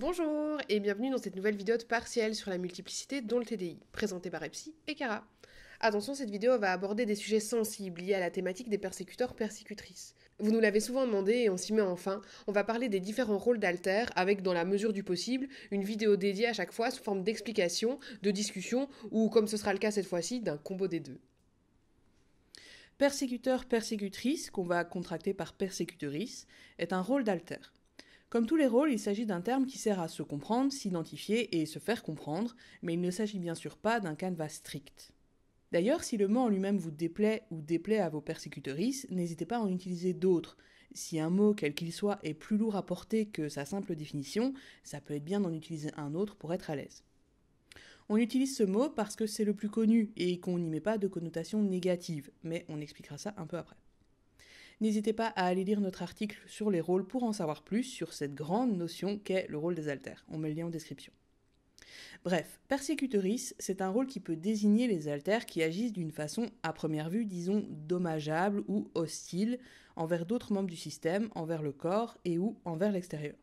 Bonjour et bienvenue dans cette nouvelle vidéo de partielle sur la multiplicité dont le TDI, présentée par Epsi et Cara. Attention, cette vidéo va aborder des sujets sensibles liés à la thématique des persécuteurs-persécutrices. Vous nous l'avez souvent demandé et on s'y met enfin, on va parler des différents rôles d'alter avec, dans la mesure du possible, une vidéo dédiée à chaque fois sous forme d'explication, de discussion ou, comme ce sera le cas cette fois-ci, d'un combo des deux persécuteur-persécutrice, qu'on va contracter par persécutorice, est un rôle d'alter. Comme tous les rôles, il s'agit d'un terme qui sert à se comprendre, s'identifier et se faire comprendre, mais il ne s'agit bien sûr pas d'un canevas strict. D'ailleurs, si le mot en lui-même vous déplaît ou déplaît à vos persécutrices, n'hésitez pas à en utiliser d'autres. Si un mot, quel qu'il soit, est plus lourd à porter que sa simple définition, ça peut être bien d'en utiliser un autre pour être à l'aise. On utilise ce mot parce que c'est le plus connu et qu'on n'y met pas de connotation négative, mais on expliquera ça un peu après. N'hésitez pas à aller lire notre article sur les rôles pour en savoir plus sur cette grande notion qu'est le rôle des altères. On met le lien en description. Bref, persécutoris, c'est un rôle qui peut désigner les altères qui agissent d'une façon, à première vue, disons, dommageable ou hostile envers d'autres membres du système, envers le corps et ou envers l'extérieur.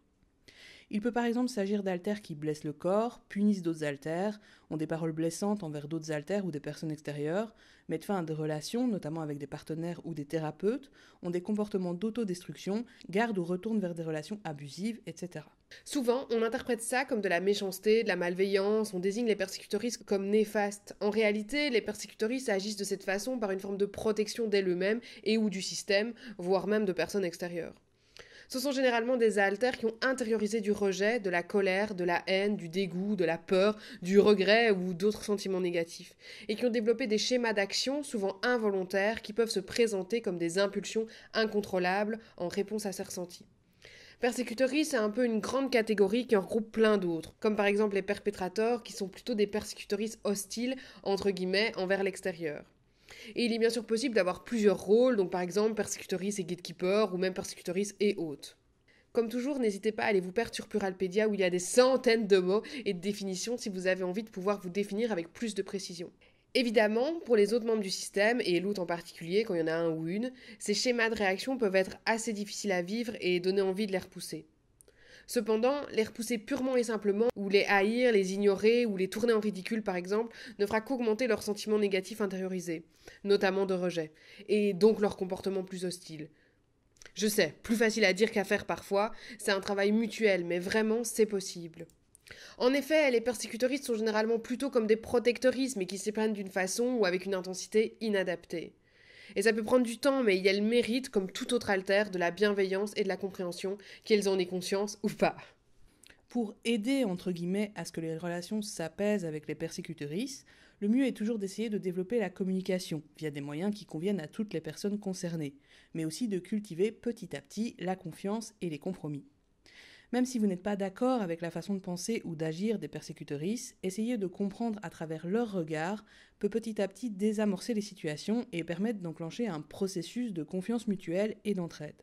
Il peut par exemple s'agir d'altères qui blessent le corps, punissent d'autres altères, ont des paroles blessantes envers d'autres altères ou des personnes extérieures, mettent fin à des relations, notamment avec des partenaires ou des thérapeutes, ont des comportements d'autodestruction, gardent ou retournent vers des relations abusives, etc. Souvent, on interprète ça comme de la méchanceté, de la malveillance, on désigne les persécutoristes comme néfastes. En réalité, les persécutoristes agissent de cette façon par une forme de protection d'elles-mêmes et ou du système, voire même de personnes extérieures. Ce sont généralement des alters qui ont intériorisé du rejet, de la colère, de la haine, du dégoût, de la peur, du regret ou d'autres sentiments négatifs, et qui ont développé des schémas d'action souvent involontaires qui peuvent se présenter comme des impulsions incontrôlables en réponse à ces ressentis. Persécutorie, c'est un peu une grande catégorie qui en regroupe plein d'autres, comme par exemple les perpétrateurs, qui sont plutôt des persécutoristes hostiles, entre guillemets, envers l'extérieur. Et il est bien sûr possible d'avoir plusieurs rôles, donc par exemple persécutrice et gatekeeper, ou même persécutrice et hôte. Comme toujours, n'hésitez pas à aller vous perdre sur Pluralpedia où il y a des centaines de mots et de définitions si vous avez envie de pouvoir vous définir avec plus de précision. Évidemment, pour les autres membres du système, et l'hôte en particulier, quand il y en a un ou une, ces schémas de réaction peuvent être assez difficiles à vivre et donner envie de les repousser. Cependant, les repousser purement et simplement, ou les haïr, les ignorer, ou les tourner en ridicule par exemple, ne fera qu'augmenter leurs sentiments négatifs intériorisés, notamment de rejet, et donc leur comportement plus hostile. Je sais, plus facile à dire qu'à faire parfois, c'est un travail mutuel, mais vraiment c'est possible. En effet, les persécutoristes sont généralement plutôt comme des protectorismes et qui s'éprennent d'une façon ou avec une intensité inadaptée. Et ça peut prendre du temps, mais elles méritent, comme tout autre alter, de la bienveillance et de la compréhension, qu'elles en aient conscience ou pas. Pour aider, entre guillemets, à ce que les relations s'apaisent avec les persécutrices, le mieux est toujours d'essayer de développer la communication via des moyens qui conviennent à toutes les personnes concernées, mais aussi de cultiver petit à petit la confiance et les compromis. Même si vous n'êtes pas d'accord avec la façon de penser ou d'agir des persécutrices, essayer de comprendre à travers leur regard peut petit à petit désamorcer les situations et permettre d'enclencher un processus de confiance mutuelle et d'entraide.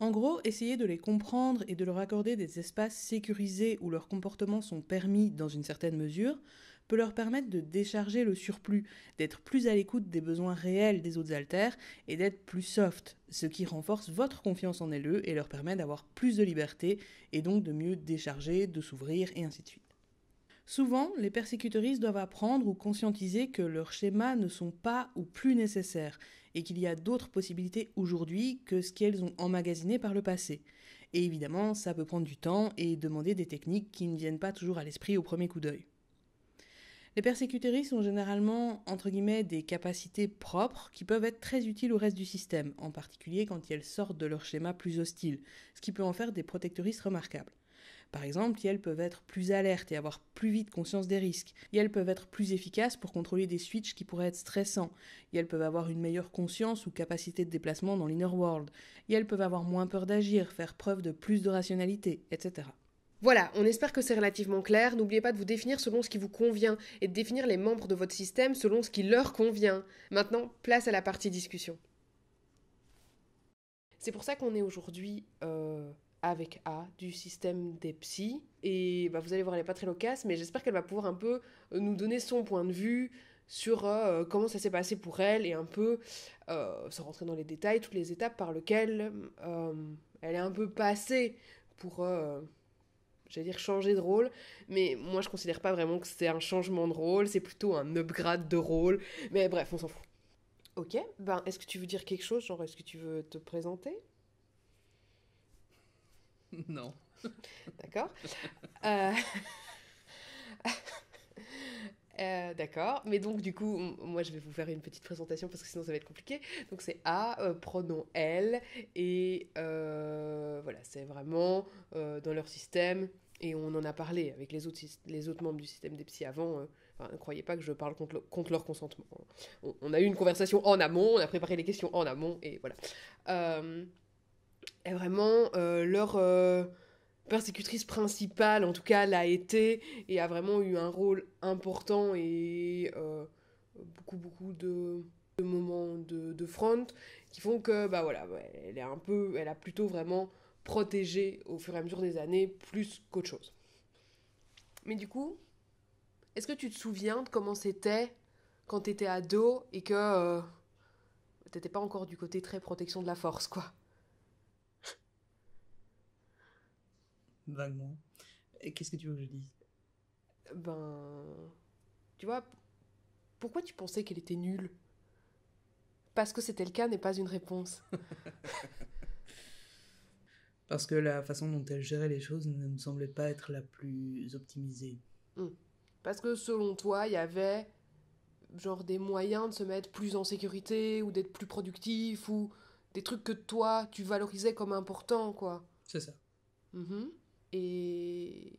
En gros, essayer de les comprendre et de leur accorder des espaces sécurisés où leurs comportements sont permis dans une certaine mesure peut leur permettre de décharger le surplus, d'être plus à l'écoute des besoins réels des autres haltères et d'être plus soft, ce qui renforce votre confiance en eux et leur permet d'avoir plus de liberté et donc de mieux décharger, de s'ouvrir et ainsi de suite. Souvent, les persécutoristes doivent apprendre ou conscientiser que leurs schémas ne sont pas ou plus nécessaires et qu'il y a d'autres possibilités aujourd'hui que ce qu'elles ont emmagasiné par le passé. Et évidemment, ça peut prendre du temps et demander des techniques qui ne viennent pas toujours à l'esprit au premier coup d'œil. Les persécutéristes sont généralement, entre guillemets, des capacités propres qui peuvent être très utiles au reste du système, en particulier quand elles sortent de leur schéma plus hostile, ce qui peut en faire des protectoristes remarquables. Par exemple, elles peuvent être plus alertes et avoir plus vite conscience des risques. elles peuvent être plus efficaces pour contrôler des switches qui pourraient être stressants. elles peuvent avoir une meilleure conscience ou capacité de déplacement dans l'inner world. elles peuvent avoir moins peur d'agir, faire preuve de plus de rationalité, etc. Voilà, on espère que c'est relativement clair. N'oubliez pas de vous définir selon ce qui vous convient et de définir les membres de votre système selon ce qui leur convient. Maintenant, place à la partie discussion. C'est pour ça qu'on est aujourd'hui euh, avec A du système des psys. Et bah, vous allez voir, elle n'est pas très loquace, mais j'espère qu'elle va pouvoir un peu euh, nous donner son point de vue sur euh, comment ça s'est passé pour elle et un peu, sans rentrer dans les détails, toutes les étapes par lesquelles elle est un peu passée pour j'allais dire changer de rôle, mais moi je considère pas vraiment que c'est un changement de rôle, c'est plutôt un upgrade de rôle, mais bref, on s'en fout. Ok, ben est-ce que tu veux dire quelque chose, genre est-ce que tu veux te présenter Non. D'accord. Euh, Euh, d'accord. Mais donc, du coup, moi, je vais vous faire une petite présentation parce que sinon, ça va être compliqué. Donc, c'est A, euh, pronom L. Et euh, voilà, c'est vraiment dans leur système. Et on en a parlé avec les autres, les autres membres du système des psy avant. Hein. ne croyez pas que je parle contre, contre leur consentement. Hein. On, on, a eu une conversation en amont, on a préparé les questions en amont, et voilà. et vraiment, leur persécutrice principale, en tout cas l'a été, et a vraiment eu un rôle important et euh, beaucoup, beaucoup de, moments de, front qui font que, bah voilà, elle est un peu, elle a plutôt vraiment protégé au fur et à mesure des années, plus qu'autre chose. Mais du coup, est-ce que tu te souviens de comment c'était quand t'étais ado et que euh, t'étais pas encore du côté très protection de la force, quoi vaguement. Et qu'est-ce que tu veux que je dise Ben. Tu vois, pourquoi tu pensais qu'elle était nulle Parce que c'était le cas n'est pas une réponse. Parce que la façon dont elle gérait les choses ne me semblait pas être la plus optimisée. Hmm. Parce que selon toi, il y avait genre des moyens de se mettre plus en sécurité ou d'être plus productif ou des trucs que toi tu valorisais comme importants quoi. C'est ça. -hmm. Et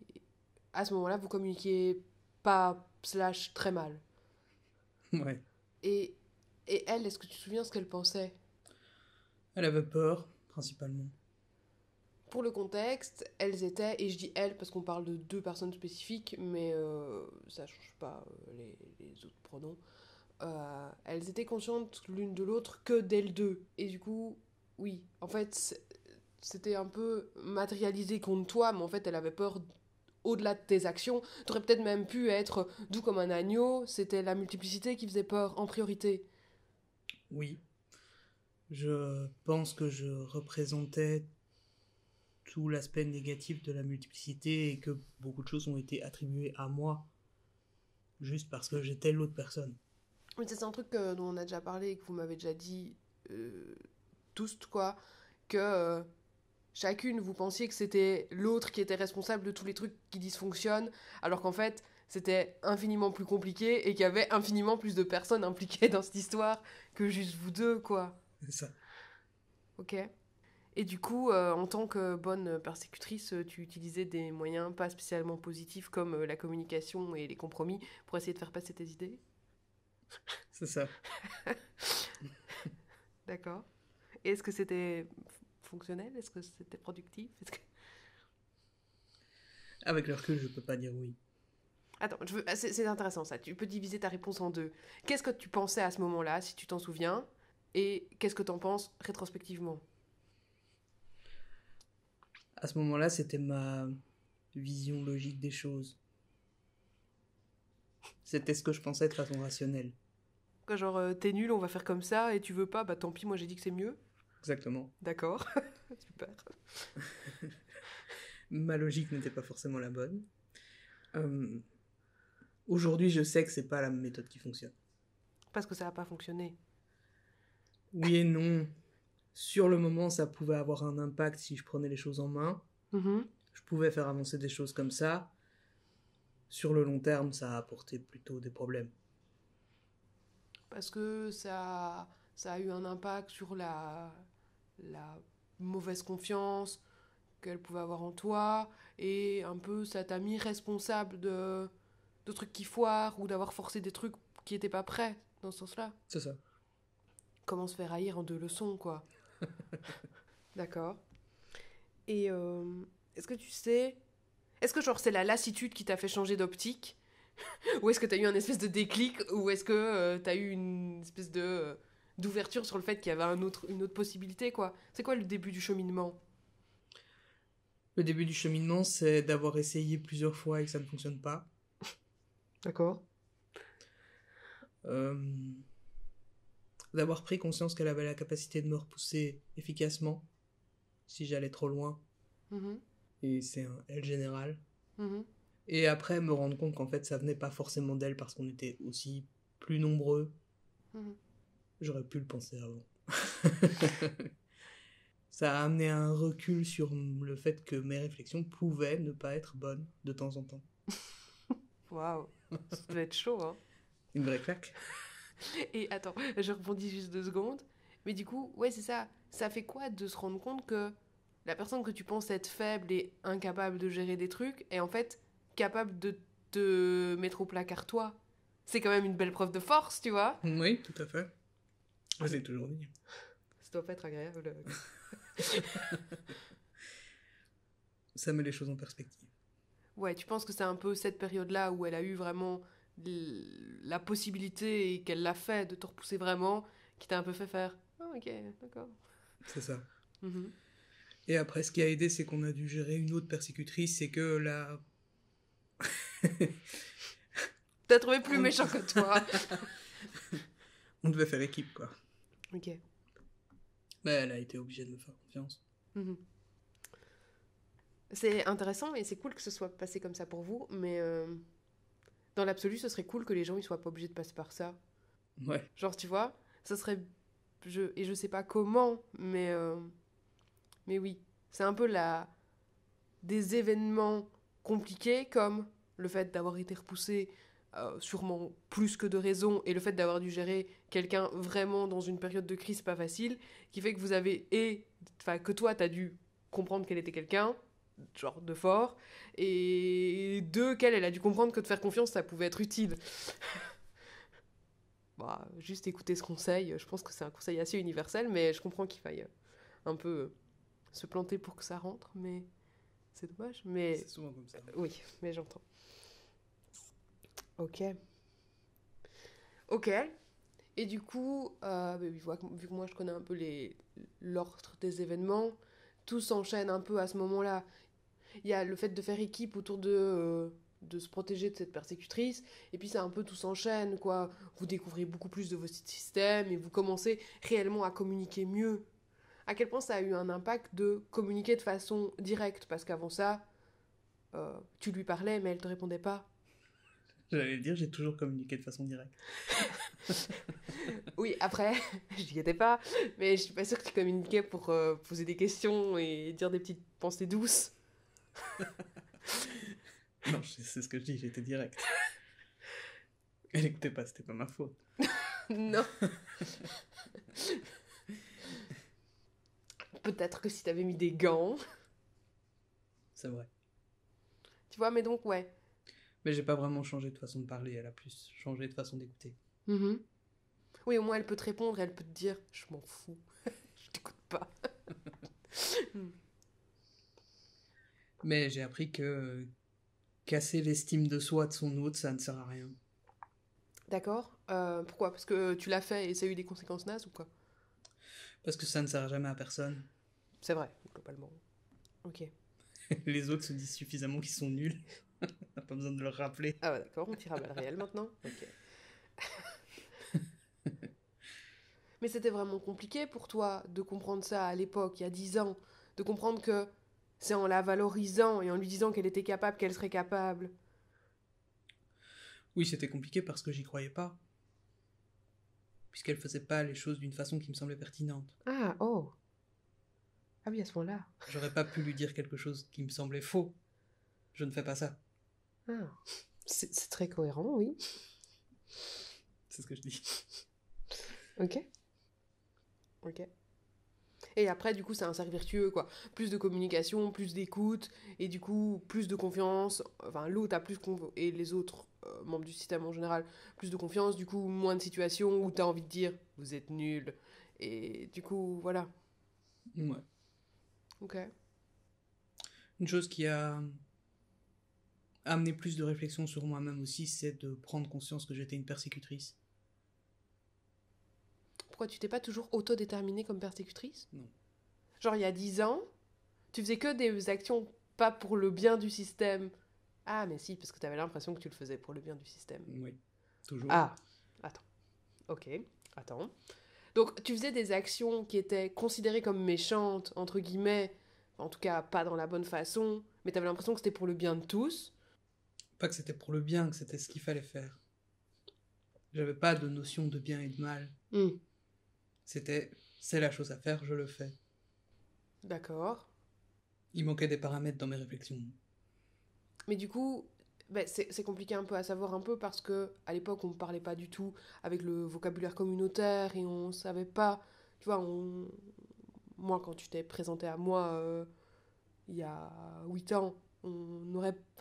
à ce moment-là, vous communiquez pas slash très mal. Ouais. Et, et elle, est-ce que tu te souviens ce qu'elle pensait Elle avait peur, principalement. Pour le contexte, elles étaient, et je dis elles parce qu'on parle de deux personnes spécifiques, mais euh, ça change pas euh, les, les autres pronoms. Euh, elles étaient conscientes l'une de l'autre que d'elles deux. Et du coup, oui, en fait, c'était un peu matérialisé contre toi, mais en fait, elle avait peur au-delà de tes actions. Tu aurais peut-être même pu être doux comme un agneau, c'était la multiplicité qui faisait peur en priorité. Oui. Je pense que je représentais tout l'aspect négatif de la multiplicité et que beaucoup de choses ont été attribuées à moi juste parce que j'étais l'autre personne. C'est un truc dont on a déjà parlé et que vous m'avez déjà dit euh, tous, quoi, que euh, chacune, vous pensiez que c'était l'autre qui était responsable de tous les trucs qui dysfonctionnent, alors qu'en fait, c'était infiniment plus compliqué et qu'il y avait infiniment plus de personnes impliquées dans cette histoire que juste vous deux, quoi. C'est ça. Ok. Et du coup, euh, en tant que bonne persécutrice, tu utilisais des moyens pas spécialement positifs comme euh, la communication et les compromis pour essayer de faire passer tes idées C'est ça. D'accord. Est-ce que c'était fonctionnel Est-ce que c'était productif ah, Avec le recul, je peux pas dire oui. Attends, je veux... Ah, c'est intéressant ça. Tu peux diviser ta réponse en deux. Qu'est-ce que tu pensais à ce moment-là, si tu t'en souviens Et qu'est-ce que tu en penses rétrospectivement À ce moment-là, c'était ma vision logique des choses. C'était ce que je pensais de façon rationnelle. genre, euh, t'es nul, on va faire comme ça, et tu veux pas, bah tant pis, moi j'ai dit que c'est mieux Exactement. D'accord. Super. Ma logique n'était pas forcément la bonne. Euh, aujourd'hui, je sais que c'est pas la méthode qui fonctionne. Parce que ça n'a pas fonctionné. Oui et non. Sur le moment, ça pouvait avoir un impact si je prenais les choses en main. Mm-hmm. Je pouvais faire avancer des choses comme ça. Sur le long terme, ça a apporté plutôt des problèmes. Parce que ça, ça a eu un impact sur la, la mauvaise confiance qu'elle pouvait avoir en toi, et un peu ça t'a mis responsable de, de trucs qui foirent ou d'avoir forcé des trucs qui n'étaient pas prêts dans ce sens-là. C'est ça. Comment se faire haïr en deux leçons, quoi. D'accord. Et euh, est-ce que tu sais. Est-ce que c'est la lassitude qui t'a fait changer d'optique Ou est-ce que t'as eu un espèce de déclic Ou est-ce que euh, t'as eu une espèce de. Euh, d'ouverture sur le fait qu'il y avait une autre possibilité, quoi. C'est quoi le début du cheminement Le début du cheminement, c'est d'avoir essayé plusieurs fois et que ça ne fonctionne pas. D'accord. Euh, d'avoir pris conscience qu'elle avait la capacité de me repousser efficacement si j'allais trop loin. Mm-hmm. Et c'est un elle général. Mm-hmm. Et après, me rendre compte qu'en fait, ça venait pas forcément d'elle parce qu'on était aussi plus nombreux. Mm-hmm. J'aurais pu le penser avant. ça a amené un recul sur le fait que mes réflexions pouvaient ne pas être bonnes de temps en temps. Waouh, ça doit être chaud, hein. Une vraie claque. Et attends, je rebondis juste deux secondes. Mais du coup, ouais, c'est ça. Ça fait quoi de se rendre compte que la personne que tu penses être faible et incapable de gérer des trucs est en fait capable de te mettre au placard toi C'est quand même une belle preuve de force, tu vois Oui, tout à fait. Je toujours dit. Ça doit pas être agréable. ça met les choses en perspective. Ouais, tu penses que c'est un peu cette période-là où elle a eu vraiment la possibilité et qu'elle l'a fait de te repousser vraiment, qui t'a un peu fait faire ah, ok, d'accord. C'est ça. Mm-hmm. Et après, ce qui a aidé, c'est qu'on a dû gérer une autre persécutrice, c'est que la. T'as trouvé plus méchant que toi. On devait faire équipe, quoi. Ok. Mais elle a été obligée de me faire confiance. Mhm. C'est intéressant et c'est cool que ce soit passé comme ça pour vous, mais euh, dans l'absolu, ce serait cool que les gens ils soient pas obligés de passer par ça. Ouais. Genre, tu vois, ça serait. Je... Et je sais pas comment, mais. Euh, mais oui, c'est un peu la. Des événements compliqués comme le fait d'avoir été repoussé, euh, sûrement plus que de raison, et le fait d'avoir dû gérer quelqu'un vraiment dans une période de crise pas facile, qui fait que vous avez, et, enfin, que toi, t'as dû comprendre qu'elle était quelqu'un, genre de fort, et deux, qu'elle, elle a dû comprendre que de faire confiance, ça pouvait être utile. bah, juste écouter ce conseil, je pense que c'est un conseil assez universel, mais je comprends qu'il faille un peu euh, se planter pour que ça rentre, mais c'est dommage. Mais... C'est souvent comme ça. oui, mais j'entends. Ok. Ok. Et du coup, euh, bah, vu, que moi je connais un peu l'ordre des événements, tout s'enchaîne un peu à ce moment-là. Il y a le fait de faire équipe autour de, euh, de se protéger de cette persécutrice, et puis ça un peu tout s'enchaîne, quoi. Vous découvrez beaucoup plus de vos systèmes et vous commencez réellement à communiquer mieux. À quel point ça a eu un impact de communiquer de façon directe, parce qu'avant ça, euh, tu lui parlais mais elle te répondait pas. J'allais dire, j'ai toujours communiqué de façon directe. oui, après, je n'y étais pas, mais je suis pas sûre que tu communiquais pour euh, poser des questions et dire des petites pensées douces. non, c'est ce que je dis, j'étais directe. Elle n'écoutait pas, c'était pas ma faute. non. Peut-être que si t'avais mis des gants. C'est vrai. Tu vois, mais donc, ouais j'ai pas vraiment changé de façon de parler, elle a plus changé de façon d'écouter. Mm-hmm. Oui, au moins elle peut te répondre, elle peut te dire Je m'en fous, je t'écoute pas. Hmm. Mais j'ai appris que casser l'estime de soi de son autre, ça ne sert à rien. D'accord. Euh, pourquoi Parce que tu l'as fait et ça a eu des conséquences nazes ou quoi Parce que ça ne sert jamais à personne. C'est vrai, globalement. Ok. Les autres se disent suffisamment qu'ils sont nuls on n'a pas besoin de le rappeler. Ah ouais, d'accord, on tire à balles maintenant Ok. Mais c'était vraiment compliqué pour toi de comprendre ça à l'époque, il y a 10 ans, de comprendre que c'est en la valorisant et en lui disant qu'elle était capable qu'elle serait capable. Oui, c'était compliqué parce que j'y croyais pas. Puisqu'elle faisait pas les choses d'une façon qui me semblait pertinente. Ah, oh. Ah oui, à ce moment-là. J'aurais pas pu lui dire quelque chose qui me semblait faux. Je ne fais pas ça. Ah, c'est très cohérent, oui. C'est ce que je dis. Ok. Ok. Et après, du coup, c'est un cercle vertueux, quoi. Plus de communication, plus d'écoute, et du coup, plus de confiance. Enfin, l'autre a plus confiance, et les autres euh, membres du système en général, plus de confiance. Du coup, moins de situations où t'as envie de dire vous êtes nul. Et du coup, voilà. Ouais. Ok. Une chose qui a amener plus de réflexion sur moi-même aussi, c'est de prendre conscience que j'étais une persécutrice. Pourquoi tu t'es pas toujours autodéterminée comme persécutrice Non. Genre il y a dix ans, tu faisais que des actions pas pour le bien du système. Ah mais si, parce que tu avais l'impression que tu le faisais pour le bien du système. Oui, toujours. Ah, attends. Ok, attends. Donc tu faisais des actions qui étaient considérées comme méchantes, entre guillemets, en tout cas pas dans la bonne façon, mais tu avais l'impression que c'était pour le bien de tous pas que c'était pour le bien, que c'était ce qu'il fallait faire. J'avais pas de notion de bien et de mal. Hmm. C'était, c'est la chose à faire, je le fais. D'accord. Il manquait des paramètres dans mes réflexions. Mais du coup, ben, c'est compliqué un peu à savoir un peu parce que à l'époque on ne parlait pas du tout avec le vocabulaire communautaire et on savait pas. Tu vois, on... moi quand tu t'es présenté à moi euh, il y a huit ans,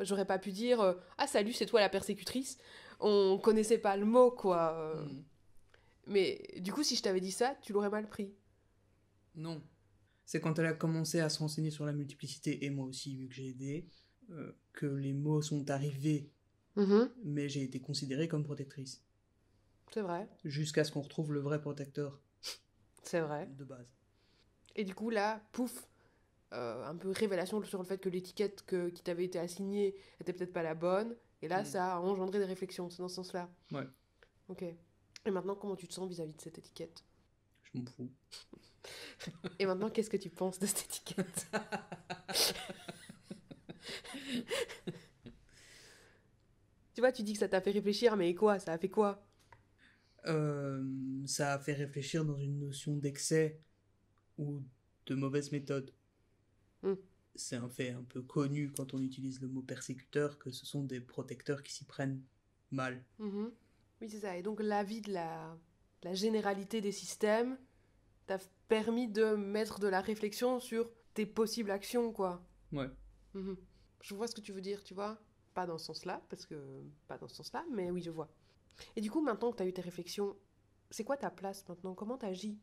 j'aurais pas pu dire euh, ah salut c'est toi la persécutrice on connaissait pas le mot quoi euh. hmm. mais du coup si je t'avais dit ça tu l'aurais mal pris non c'est quand elle a commencé à se renseigner sur la multiplicité et moi aussi vu que j'ai aidé euh, que les mots sont arrivés mm-hmm. mais j'ai été considérée comme protectrice c'est vrai jusqu'à ce qu'on retrouve le vrai protecteur c'est vrai de base et du coup là pouf euh, un peu révélation sur le fait que l'étiquette qui t'avait été assignée était peut-être pas la bonne. Et là, mm. ça a engendré des réflexions, c'est dans ce sens-là. Ouais. Ok. Et maintenant, comment tu te sens vis-à-vis de cette étiquette Je m'en fous. et maintenant, qu'est-ce que tu penses de cette étiquette Tu vois, tu dis que ça t'a fait réfléchir, mais quoi Ça a fait quoi euh, Ça a fait réfléchir dans une notion d'excès ou de mauvaise méthode. Mm. C'est un fait un peu connu quand on utilise le mot persécuteur que ce sont des protecteurs qui s'y prennent mal. Mm-hmm. Oui, c'est ça. Et donc l'avis de la, généralité des systèmes t'a permis de mettre de la réflexion sur tes possibles actions, quoi. Ouais. Mm-hmm. Je vois ce que tu veux dire, tu vois. Pas dans ce sens-là, parce que... Pas dans ce sens-là, mais oui, je vois. Et du coup, maintenant que t'as eu tes réflexions, c'est quoi ta place maintenant Comment t'agis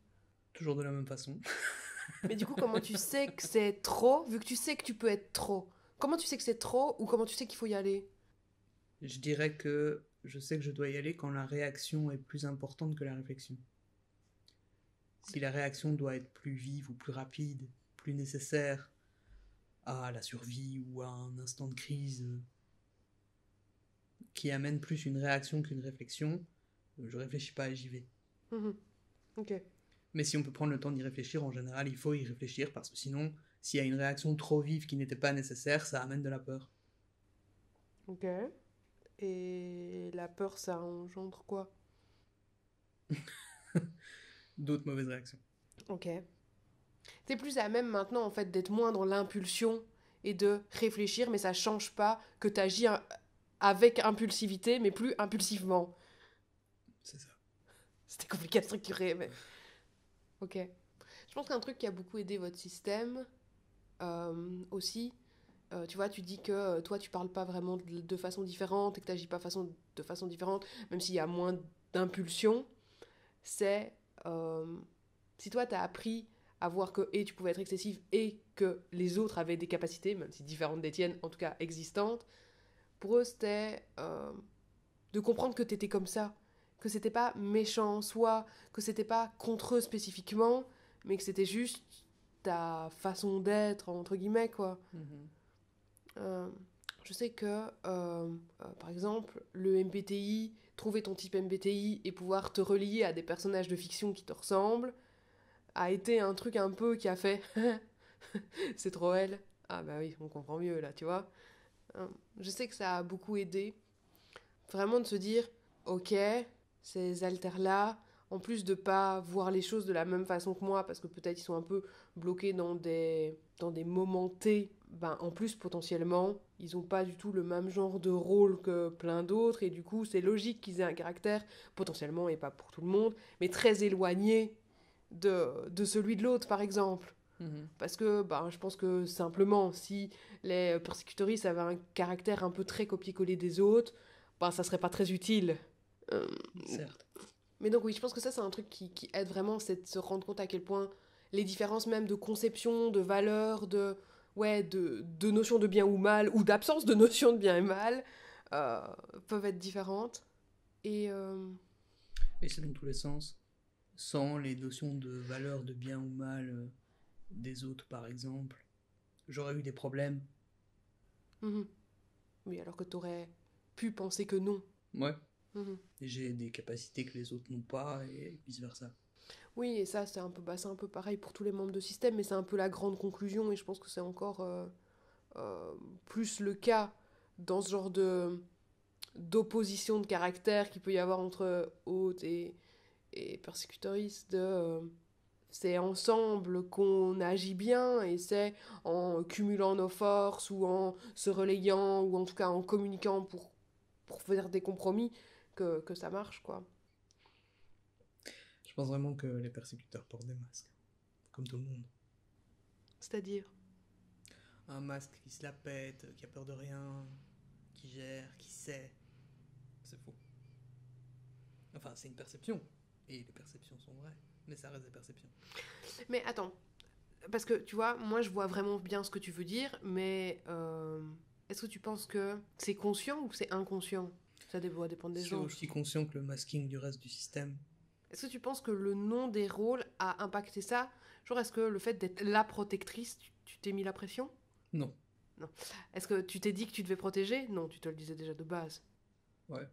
Toujours de la même façon. Mais du coup, comment tu sais que c'est trop, vu que tu sais que tu peux être trop Comment tu sais que c'est trop ou comment tu sais qu'il faut y aller Je dirais que je sais que je dois y aller quand la réaction est plus importante que la réflexion. Si la réaction doit être plus vive ou plus rapide, plus nécessaire à la survie ou à un instant de crise qui amène plus une réaction qu'une réflexion, je réfléchis pas et j'y vais. Mmh ok mais si on peut prendre le temps d'y réfléchir, en général, il faut y réfléchir parce que sinon, s'il y a une réaction trop vive qui n'était pas nécessaire, ça amène de la peur. Ok. Et la peur, ça engendre quoi D'autres mauvaises réactions. Ok. T'es plus à même maintenant, en fait, d'être moins dans l'impulsion et de réfléchir, mais ça change pas que t'agis agis avec impulsivité, mais plus impulsivement. C'est ça. C'était compliqué à structurer, mais. Ok. Je pense qu'un truc qui a beaucoup aidé votre système euh, aussi, euh, tu vois, tu dis que euh, toi, tu parles pas vraiment de, façon différente et que tu n'agis pas façon, de façon différente, même s'il y a moins d'impulsion, c'est si toi, tu as appris à voir que et tu pouvais être excessive et que les autres avaient des capacités, même si différentes des tiennes, en tout cas existantes, pour eux, c'était de comprendre que tu étais comme ça que c'était pas méchant en soi, que c'était pas contre eux spécifiquement, mais que c'était juste ta façon d'être, entre guillemets, quoi. Mhm. Euh, je sais que, euh, euh, par exemple, le MBTI, trouver ton type MBTI et pouvoir te relier à des personnages de fiction qui te ressemblent, a été un truc un peu qui a fait c'est trop elle. Ah bah oui, on comprend mieux là, tu vois. Je sais que ça a beaucoup aidé. Vraiment de se dire, ok, ces alters-là, en plus de pas voir les choses de la même façon que moi, parce que peut-être ils sont un peu bloqués dans des, dans des moments T, ben, en plus potentiellement, ils n'ont pas du tout le même genre de rôle que plein d'autres, et du coup c'est logique qu'ils aient un caractère, potentiellement et pas pour tout le monde, mais très éloigné de, celui de l'autre par exemple. Mhm. Parce que ben, je pense que simplement, si les persécutoristes avaient un caractère un peu très copié-collé des autres, ça ben, ça serait pas très utile. Euh, certes mais donc oui, je pense que ça c'est un truc qui, aide vraiment, c'est de se rendre compte à quel point les différences même de conception, de valeur, de ouais, de, de notion de bien ou mal, ou d'absence de notion de bien et mal, euh, peuvent être différentes. Et, euh, et c'est dans tous les sens. Sans les notions de valeur de bien ou mal des autres, par exemple, j'aurais eu des problèmes. Mhm. Oui, alors que t'aurais pu penser que non. Ouais. Mhm. j'ai des capacités que les autres n'ont pas et vice-versa. Oui, et ça, c'est un, peu, bah, un peu pareil pour tous les membres de système, mais c'est un peu la grande conclusion, et je pense que c'est encore euh, euh, plus le cas dans ce genre de d'opposition de caractère qu'il peut y avoir entre hôte et, et persécutoriste. Euh, c'est ensemble qu'on agit bien, et c'est en cumulant nos forces, ou en se relayant, ou en tout cas en communiquant pour, pour faire des compromis, que, ça marche, quoi. Je pense vraiment que les persécuteurs portent des masques, comme tout le monde. C'est-à-dire Un masque qui se la pète, qui a peur de rien, qui gère, qui sait. C'est faux. Enfin, c'est une perception. Et les perceptions sont vraies. Mais ça reste des perceptions. Mais attends. Parce que, tu vois, moi, je vois vraiment bien ce que tu veux dire, mais euh, est-ce que tu penses que c'est conscient ou c'est inconscient ça suis des aussi conscient que le masking du reste du système. Est-ce que tu penses que le nom des rôles a impacté ça Genre, est-ce que le fait d'être la protectrice, tu t'es mis la pression Non. Non. Est-ce que tu t'es dit que tu devais protéger Non, tu te le disais déjà de base. Ouais.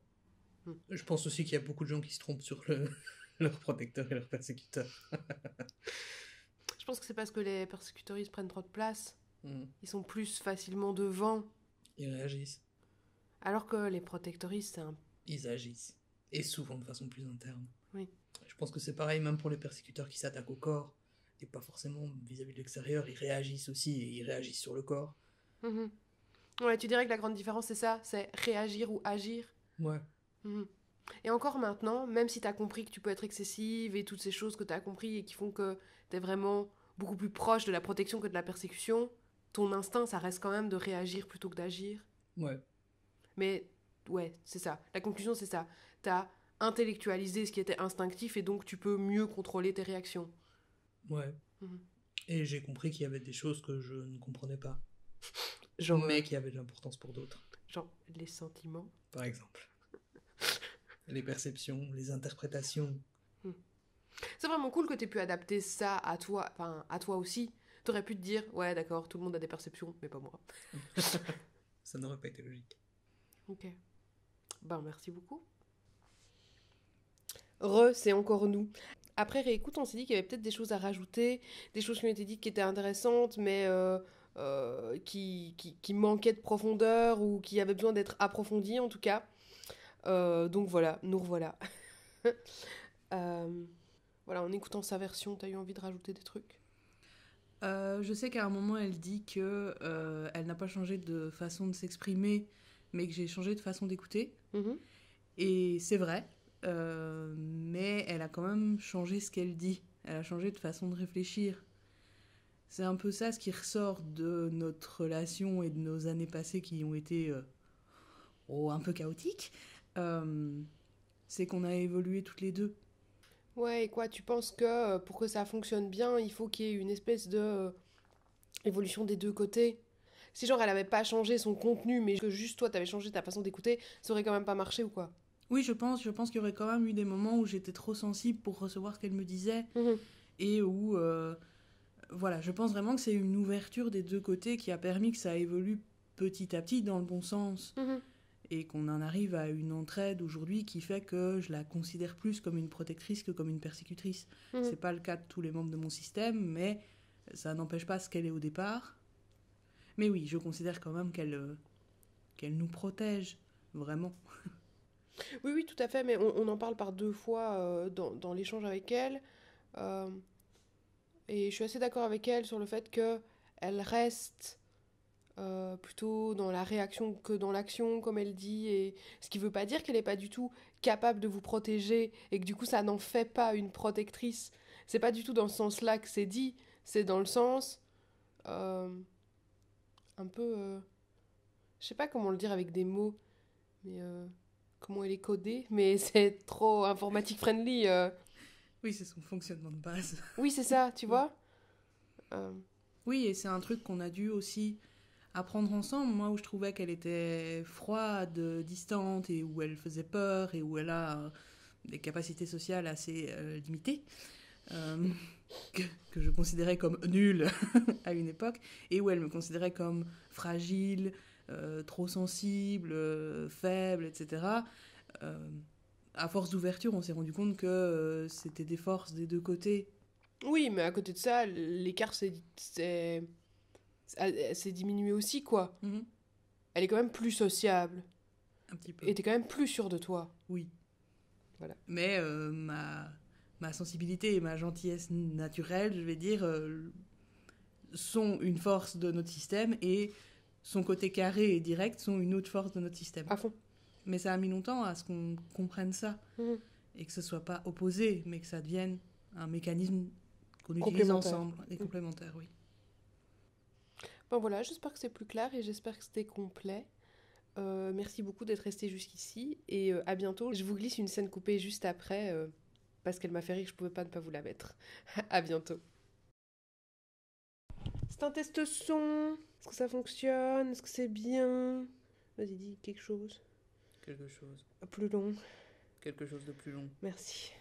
Hmm. Je pense aussi qu'il y a beaucoup de gens qui se trompent sur le... leur protecteur et leur persécuteur. Je pense que c'est parce que les persécuteurs, ils prennent trop de place. Hmm. Ils sont plus facilement devant. Ils réagissent. Alors que les protectoristes, un... Hein. ils agissent. Et souvent de façon plus interne. Oui. Je pense que c'est pareil même pour les persécuteurs qui s'attaquent au corps, et pas forcément vis-à-vis de l'extérieur, ils réagissent aussi, et ils réagissent sur le corps. Mmh. Ouais, tu dirais que la grande différence c'est ça, c'est réagir ou agir. Ouais. Mm-hmm. Et encore maintenant, même si tu as compris que tu peux être excessive et toutes ces choses que tu as compris et qui font que tu es vraiment beaucoup plus proche de la protection que de la persécution, ton instinct, ça reste quand même de réagir plutôt que d'agir. Ouais. Mais ouais, c'est ça. La conclusion, c'est ça. T'as intellectualisé ce qui était instinctif et donc tu peux mieux contrôler tes réactions. Ouais. Mhm. Et j'ai compris qu'il y avait des choses que je ne comprenais pas. Genre... Mais euh, qui avaient de l'importance pour d'autres. Genre les sentiments. Par exemple. les perceptions, les interprétations. Hmm. C'est vraiment cool que tu aies pu adapter ça à toi, enfin à toi aussi. T'aurais pu te dire, ouais d'accord, tout le monde a des perceptions, mais pas moi. ça n'aurait pas été logique. Ok. Ben, merci beaucoup. Re, c'est encore nous. Après réécoute, on s'est dit qu'il y avait peut-être des choses à rajouter, des choses qui ont été dites qui étaient intéressantes, mais euh, euh, qui, manquaient de profondeur ou qui avaient besoin d'être approfondies en tout cas. Euh, donc voilà, nous revoilà. voilà, en écoutant sa version, t'as eu envie de rajouter des trucs Je sais qu'à un moment, elle dit que elle n'a pas changé de façon de s'exprimer mais que j'ai changé de façon d'écouter. Mhm. Et c'est vrai, euh, mais elle a quand même changé ce qu'elle dit. Elle a changé de façon de réfléchir. C'est un peu ça ce qui ressort de notre relation et de nos années passées qui ont été euh, oh, un peu chaotiques. Euh, c'est qu'on a évolué toutes les deux. Ouais, et quoi, tu penses que pour que ça fonctionne bien, il faut qu'il y ait une espèce de évolution des deux côtés si genre elle avait pas changé son contenu, mais que juste toi t'avais changé ta façon d'écouter, ça aurait quand même pas marché ou quoi Oui, je pense. Je pense qu'il y aurait quand même eu des moments où j'étais trop sensible pour recevoir ce qu'elle me disait mmh et où euh, voilà, je pense vraiment que c'est une ouverture des deux côtés qui a permis que ça évolue petit à petit dans le bon sens. Mmh et qu'on en arrive à une entraide aujourd'hui qui fait que je la considère plus comme une protectrice que comme une persécutrice. Ce mmh C'est pas le cas de tous les membres de mon système, mais ça n'empêche pas ce qu'elle est au départ. Mais oui, je considère quand même qu'elle euh, qu'elle nous protège, vraiment. Oui, oui, tout à fait, mais on, en parle par deux fois euh, dans, l'échange avec elle. Euh, et je suis assez d'accord avec elle sur le fait que elle reste plutôt dans la réaction que dans l'action, comme elle dit, et ce qui ne veut pas dire qu'elle n'est pas du tout capable de vous protéger et que du coup ça n'en fait pas une protectrice. C'est pas du tout dans ce sens-là que c'est dit, c'est dans le sens un peu. Euh, je sais pas comment le dire avec des mots, mais euh, comment elle est codée, mais c'est trop informatique friendly. Euh. Oui, c'est son fonctionnement de base. Oui, c'est ça, tu vois. Oui, et c'est un truc qu'on a dû aussi apprendre ensemble. Moi, où je trouvais qu'elle était froide, distante, et où elle faisait peur, et où elle a des capacités sociales assez limitées que, je considérais comme nulle à une époque, et où elle me considérait comme fragile, euh, trop sensible, euh, faible, etc. Euh, à force d'ouverture, on s'est rendu compte que c'était des forces des deux côtés. Oui, mais à côté de ça, l'écart s'est diminué aussi, quoi. Mhm. Elle est quand même plus sociable. Un petit peu. Et t'es quand même plus sûre de toi. Oui. Voilà. Mais ma ma sensibilité et ma gentillesse naturelle, je vais dire, euh, sont une force de notre système et son côté carré et direct sont une autre force de notre système. À fond. Mais ça a mis longtemps à ce qu'on comprenne ça mmh. et que ce soit pas opposé, mais que ça devienne un mécanisme qu'on utilise ensemble et mmh. complémentaire, oui. Bon voilà, j'espère que c'est plus clair et j'espère que c'était complet. Euh, merci beaucoup d'être resté jusqu'ici et euh, à bientôt. Je vous glisse une scène coupée juste après parce qu'elle m'a fait rire, je pouvais pas ne pas vous la mettre. à bientôt. C'est un test son. Est-ce que ça fonctionne Est-ce que c'est bien Vas-y, dis quelque chose. Quelque chose. Plus long. Quelque chose de plus long. Merci.